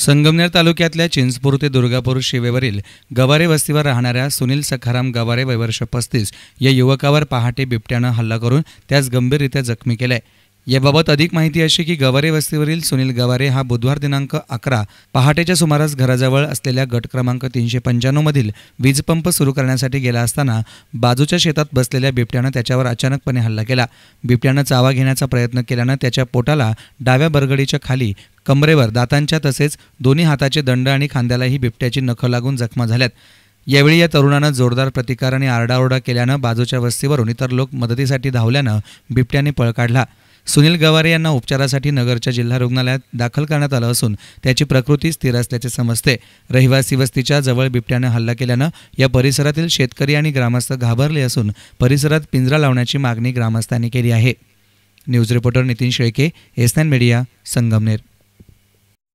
संगमनेर तालुक्यातल्या चिंचपूर ते दुर्गापूर शिवेवरील गवारे वस्तीवर राहणाऱ्या सुनील सखाराम गवारे वैवर्ष पस्तीस या युवकावर पहाटे बिबट्यानं हल्ला करून त्यास गंभीररित्या जखमी केलं याबाबत अधिक माहिती अशी की गवारे वस्तीवरील सुनील गवारे हा बुधवार दिनांक अकरा पहाटेच्या सुमारास घराजवळ असलेल्या गट क्रमांक तीनशे पंच्याण्णवमधील वीजपंप सुरू करण्यासाठी गेला असताना बाजूच्या शेतात बसलेल्या बिबट्यानं त्याच्यावर अचानकपणे हल्ला केला बिबट्यानं चावा घेण्याचा प्रयत्न केल्यानं त्याच्या पोटाला डाव्या बरगडीच्या खाली कमरेवर दातांच्या तसेच दोन्ही हाताचे दंड आणि खांद्यालाही बिबट्याची नखं लागून जखमा झाल्यात यावेळी या तरुणानं जोरदार प्रतिकार आणि आरडाओरडा केल्यानं बाजूच्या वस्तीवरून इतर लोक मदतीसाठी धावल्यानं बिबट्याने पळ काढला सुनील गवारे यांना उपचारासाठी नगरच्या जिल्हा रुग्णालयात दाखल करण्यात आलं असून त्याची प्रकृती स्थिर असल्याचे समजते रहिवासी वस्तीच्या जवळ बिबट्यानं हल्ला केल्यानं या परिसरातील शेतकरी आणि ग्रामस्थ घाबरले असून परिसरात पिंजरा लावण्याची मागणी ग्रामस्थांनी केली आहे news reporter Nitin Shelke SNN media Sangamner